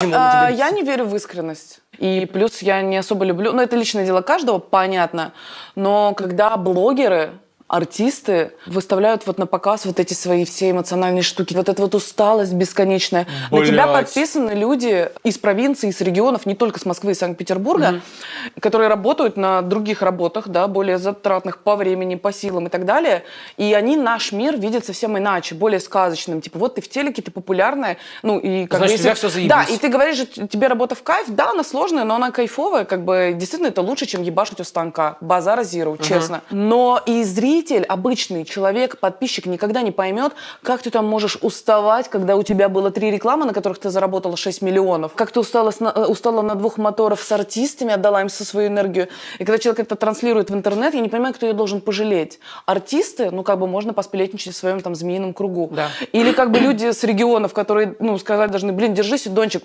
А, я не верю в искренность. И плюс я не особо люблю, ну это личное дело каждого, понятно, но когда блогеры артисты выставляют вот на показ вот эти свои все эмоциональные штуки, вот эта вот усталость бесконечная. Блядь. На тебя подписаны люди из провинции, из регионов, не только с Москвы и Санкт-Петербурга, угу. которые работают на других работах, да, более затратных по времени, по силам и так далее, и они наш мир видят совсем иначе, более сказочным. Типа вот ты в телеке, ты популярная, ну и как Значит, бы... тебя все заебись. Да, и ты говоришь, что тебе работа в кайф, да, она сложная, но она кайфовая, как бы действительно это лучше, чем ебашить у станка. Базара зиру, угу. честно. Но и зрители зритель, обычный человек, подписчик никогда не поймет, как ты там можешь уставать, когда у тебя было три рекламы, на которых ты заработала 6 миллионов, как ты устала, э, устала на двух моторов с артистами, отдала им всю свою энергию. И когда человек это транслирует в интернет, я не понимаю, кто ее должен пожалеть. Артисты, ну как бы можно посплетничать в своем там змеином кругу. Да. Или как бы люди с регионов, которые, ну, сказать должны, блин, держись, Дончик,